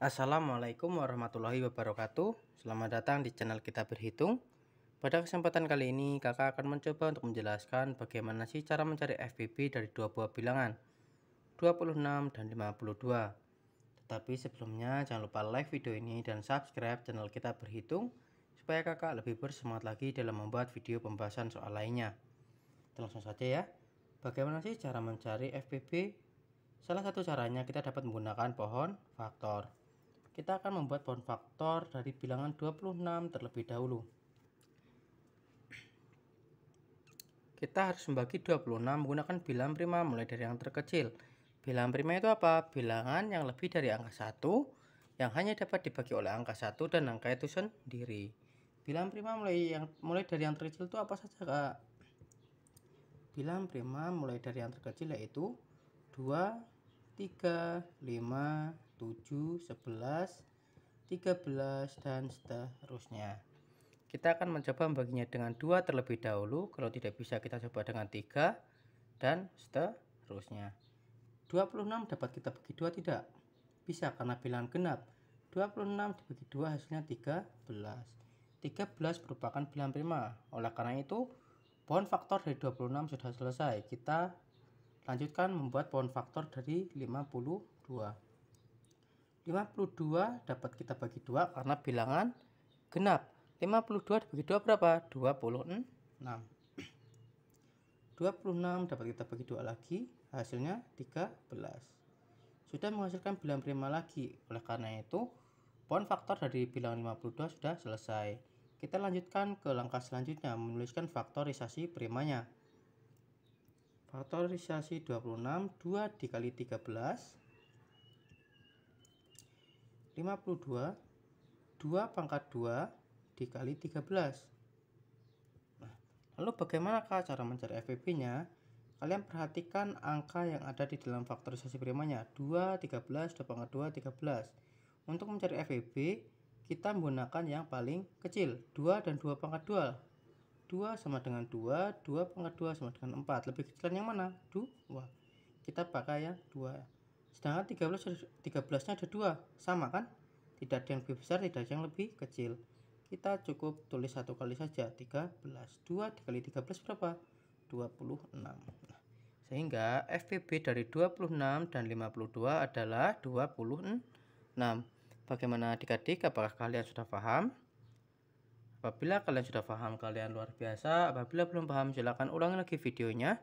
Assalamualaikum warahmatullahi wabarakatuh Selamat datang di channel kita berhitung Pada kesempatan kali ini kakak akan mencoba untuk menjelaskan bagaimana sih cara mencari FBB dari dua buah bilangan 26 dan 52 Tetapi sebelumnya jangan lupa like video ini dan subscribe channel kita berhitung Supaya kakak lebih bersemangat lagi dalam membuat video pembahasan soal lainnya Kita langsung saja ya Bagaimana sih cara mencari FBB Salah satu caranya kita dapat menggunakan pohon faktor. Kita akan membuat pohon faktor dari bilangan 26 terlebih dahulu. Kita harus membagi 26 menggunakan bilangan prima mulai dari yang terkecil. Bilangan prima itu apa? Bilangan yang lebih dari angka 1 yang hanya dapat dibagi oleh angka 1 dan angka itu sendiri. Bilangan prima mulai yang mulai dari yang terkecil itu apa saja, Kak? Bilangan prima mulai dari yang terkecil yaitu 2, 3, 5, 7, 11, 13, dan seterusnya. Kita akan mencoba membaginya dengan dua terlebih dahulu. Kalau tidak bisa kita coba dengan tiga dan seterusnya. 26 dapat kita bagi dua tidak? Bisa karena bilangan genap. 26 dibagi dua hasilnya 13. 13 merupakan bilangan prima. Oleh karena itu, pohon faktor dari 26 sudah selesai. Kita lanjutkan membuat pohon faktor dari 52. 52 dapat kita bagi 2 karena bilangan genap. 52 dibagi 2 berapa? 26. 26 dapat kita bagi 2 lagi, hasilnya 13. Sudah menghasilkan bilangan prima lagi. Oleh karena itu, pohon faktor dari bilangan 52 sudah selesai. Kita lanjutkan ke langkah selanjutnya, menuliskan faktorisasi primanya. Faktorisasi 26, 2 dikali 13, 52 2 pangkat 2 dikali 13 nah, lalu bagaimanakah cara mencari FVP nya kalian perhatikan angka yang ada di dalam faktorisasi primanya 2, 13, 2 pangkat 2, 13 untuk mencari FVP kita menggunakan yang paling kecil 2 dan 2 pangkat 2 2 sama dengan 2, 2 pangkat 2 sama dengan 4 lebih kecilan yang mana? 2 kita pakai yang 2 Sedangkan 13 13 nya ada dua sama kan? Tidak ada yang lebih besar, tidak ada yang lebih kecil. Kita cukup tulis satu kali saja 13. 2 dikali 13 berapa? 26. enam sehingga FPB dari 26 dan 52 adalah 26. Bagaimana adik-adik? Apakah kalian sudah paham? Apabila kalian sudah paham, kalian luar biasa. Apabila belum paham, silakan ulangi lagi videonya.